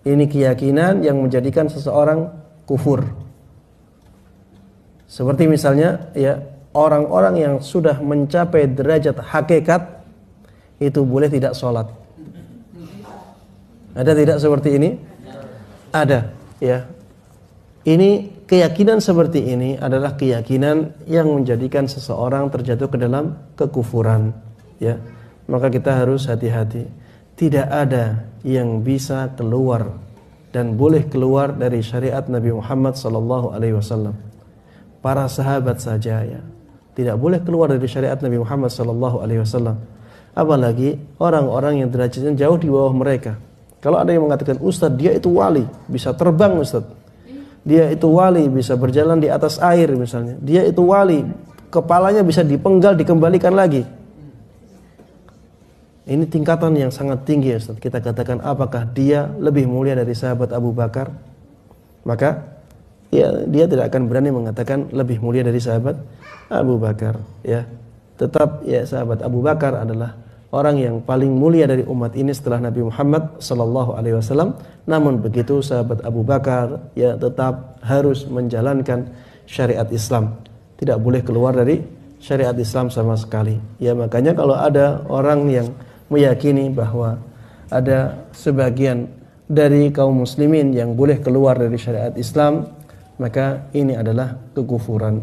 Ini keyakinan yang menjadikan seseorang kufur. Seperti misalnya ya orang-orang yang sudah mencapai derajat hakikat itu boleh tidak sholat. Ada tidak seperti ini? Ada, ya. Ini keyakinan seperti ini adalah keyakinan yang menjadikan seseorang terjatuh ke dalam kekufuran, ya. Maka kita harus hati-hati tidak ada yang bisa keluar dan boleh keluar dari syariat Nabi Muhammad sallallahu alaihi wasallam. Para sahabat saja ya, tidak boleh keluar dari syariat Nabi Muhammad sallallahu alaihi wasallam. Apalagi orang-orang yang derajatnya jauh di bawah mereka. Kalau ada yang mengatakan ustaz dia itu wali, bisa terbang ustaz. Dia itu wali, bisa berjalan di atas air misalnya. Dia itu wali, kepalanya bisa dipenggal dikembalikan lagi ini tingkatan yang sangat tinggi Ustaz. Kita katakan apakah dia lebih mulia dari sahabat Abu Bakar? Maka ya dia tidak akan berani mengatakan lebih mulia dari sahabat Abu Bakar, ya. Tetap ya sahabat Abu Bakar adalah orang yang paling mulia dari umat ini setelah Nabi Muhammad sallallahu alaihi wasallam. Namun begitu sahabat Abu Bakar ya tetap harus menjalankan syariat Islam. Tidak boleh keluar dari syariat Islam sama sekali. Ya makanya kalau ada orang yang meyakini bahwa ada sebagian dari kaum muslimin yang boleh keluar dari syariat Islam maka ini adalah kekufuran